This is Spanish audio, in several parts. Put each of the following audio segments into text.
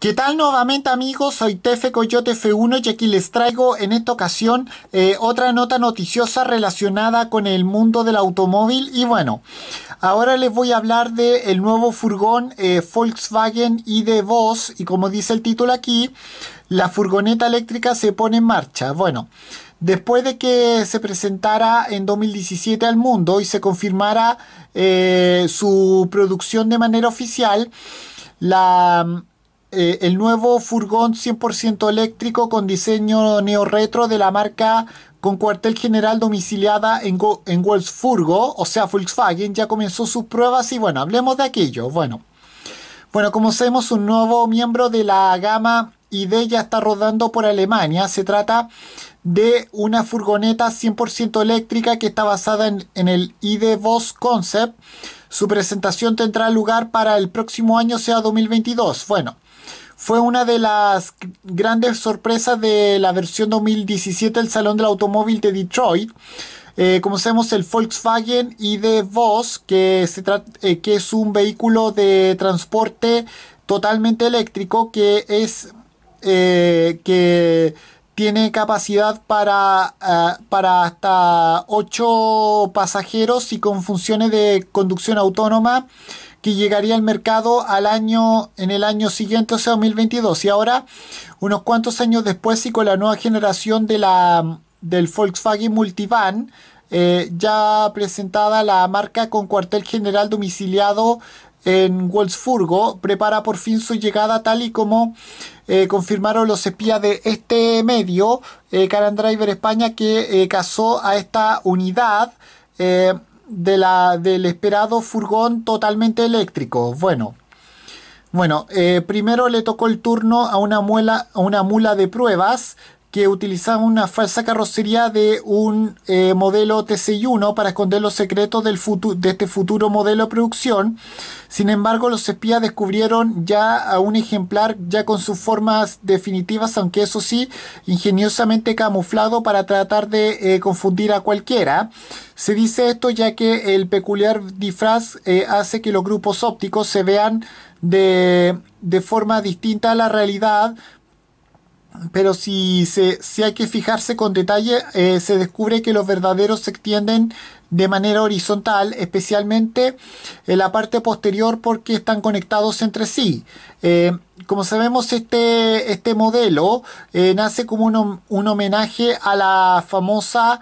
¿Qué tal nuevamente amigos? Soy Tefe Coyote F1 y aquí les traigo en esta ocasión eh, otra nota noticiosa relacionada con el mundo del automóvil y bueno, ahora les voy a hablar del nuevo furgón eh, Volkswagen ID Voz y como dice el título aquí, la furgoneta eléctrica se pone en marcha. Bueno, después de que se presentara en 2017 al mundo y se confirmara eh, su producción de manera oficial, la eh, el nuevo furgón 100% eléctrico con diseño neorretro de la marca con cuartel general domiciliada en, Wolfsburgo, o sea, Volkswagen, ya comenzó sus pruebas y bueno, hablemos de aquello. Bueno, bueno como sabemos, un nuevo miembro de la gama ID ya está rodando por Alemania. Se trata de una furgoneta 100% eléctrica que está basada en, el ID Voss Concept. Su presentación tendrá lugar para el próximo año, sea 2022. Bueno fue una de las grandes sorpresas de la versión 2017 del Salón del Automóvil de Detroit. Eh, conocemos el Volkswagen y que, eh, que es un vehículo de transporte totalmente eléctrico que es eh, que tiene capacidad para, ah, para hasta 8 pasajeros y con funciones de conducción autónoma llegaría al mercado al año, en el año siguiente, o sea, 2022. Y ahora, unos cuantos años después y con la nueva generación de la, del Volkswagen Multivan, eh, ya presentada la marca con cuartel general domiciliado en Wolfsburgo, prepara por fin su llegada tal y como eh, confirmaron los espías de este medio, eh, Car and Driver España, que eh, casó a esta unidad la, del esperado furgón totalmente eléctrico. Bueno, bueno eh, primero le tocó el turno a una, muela, a una mula de pruebas que utilizaban una falsa carrocería de un eh, modelo tc 1 para esconder los secretos del de este futuro modelo de producción. Sin embargo, los espías descubrieron ya a un ejemplar ya con sus formas definitivas, aunque eso sí, ingeniosamente camuflado para tratar de eh, confundir a cualquiera. Se dice esto ya que el peculiar disfraz eh, hace que los grupos ópticos se vean de, de forma distinta a la realidad pero si, se, si hay que fijarse con detalle, eh, se descubre que los verdaderos se extienden de manera horizontal, especialmente en la parte posterior porque están conectados entre sí. Eh, como sabemos, este, este modelo eh, nace como un, homenaje a la famosa...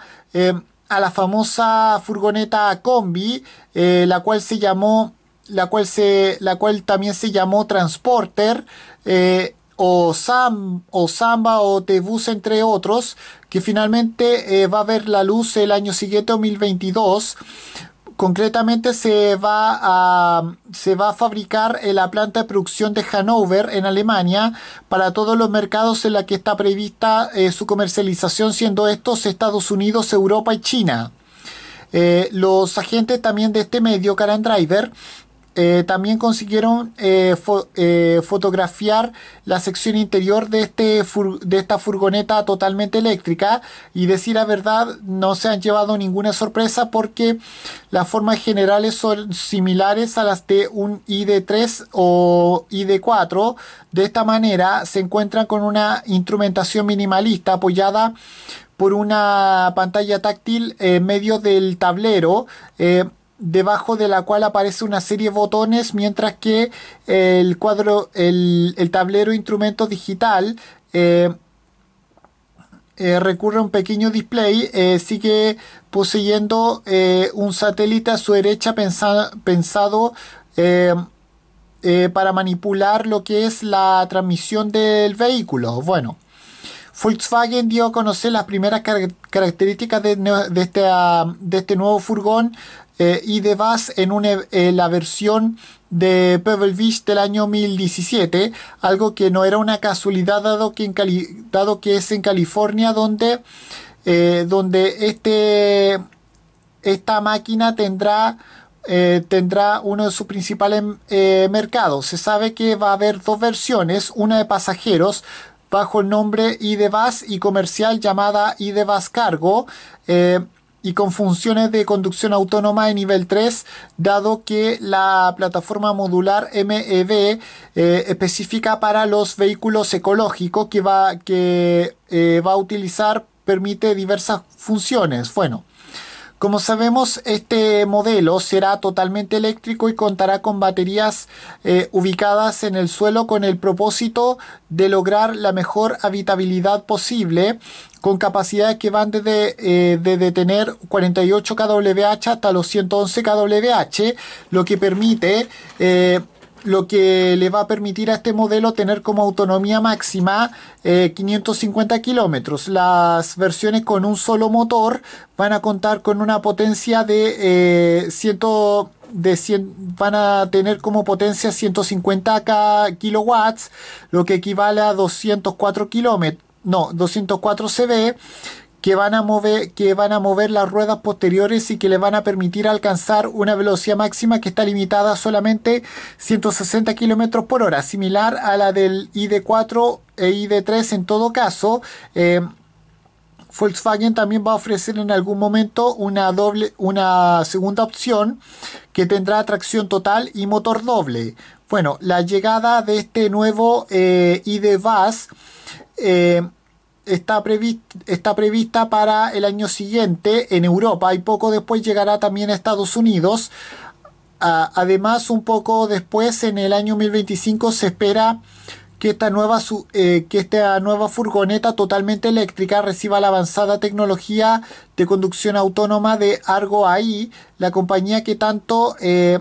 a la famosa furgoneta combi, la cual se llamó, la cual se, la cual también se llamó Transporter, o, Sam, o Samba o Tebus, entre otros, que finalmente eh, va a ver la luz el año siguiente, 2022. Concretamente se va, a, se va a fabricar en eh, la planta de producción de Hannover en Alemania para todos los mercados en la que está prevista eh, su comercialización, siendo estos Estados Unidos, Europa y China. los agentes también de este medio, and Driver, eh, también consiguieron eh, eh, fotografiar la sección interior de, este de esta furgoneta totalmente eléctrica y decir la verdad no se han llevado ninguna sorpresa porque las formas generales son similares a las de un ID3 o ID4 de esta manera se encuentran con una instrumentación minimalista apoyada por una pantalla táctil en medio del tablero debajo de la cual aparece una serie de botones, mientras que el cuadro, el, tablero instrumento digital eh, eh, recurre a un pequeño display, eh, sigue poseyendo un satélite a su derecha pensado para manipular lo que es la transmisión del vehículo. Bueno. Volkswagen dio a conocer las primeras características de, este, ah, de este nuevo furgón eh, de en eh, la versión de Pebble Beach del año 2017, algo que no era una casualidad dado que, es en California donde, eh, donde este, esta máquina tendrá eh, tendrá uno de sus principales mercados. Se sabe que va a haber dos versiones, una de pasajeros bajo el nombre IDVAS y comercial llamada IDVAS Cargo y con funciones de conducción autónoma de nivel 3, dado que la plataforma modular MEB eh, específica para los vehículos ecológicos que va, que, eh, va a utilizar permite diversas funciones. Bueno, como sabemos, este modelo será totalmente eléctrico y contará con baterías eh, ubicadas en el suelo con el propósito de lograr la mejor habitabilidad posible con capacidades que van desde eh, de detener 48 kWh hasta los 111 kWh, lo que permite eh, lo que le va a permitir a este modelo tener como autonomía máxima 550 eh, kilómetros. Las versiones con un solo motor van a contar con una potencia de 100 eh, de van a tener como potencia 150 kW, lo que equivale a 204 kilómetros, no, 204 CV, que van a mover, que van a mover las ruedas posteriores y que le van a permitir alcanzar una velocidad máxima que está limitada a solamente 160 km por hora, similar a la del ID4 e ID3 en todo caso. Eh, Volkswagen también va a ofrecer en algún momento una, doble, una segunda opción que tendrá tracción total y motor doble. Bueno, la llegada de este nuevo eh, ID bus eh, está, prevista para el año siguiente en Europa y poco después llegará también a Estados Unidos. Ah, además, un poco después, en el año 2025, se espera que esta, nueva, eh, que esta nueva furgoneta totalmente eléctrica reciba la avanzada tecnología de conducción autónoma de Argo AI, la compañía que tanto eh,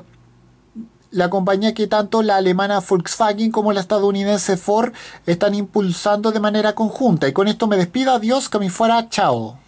la compañía que tanto la alemana Volkswagen como la estadounidense Ford están impulsando de manera conjunta. Y con esto me despido, adiós, que me fuera, chao.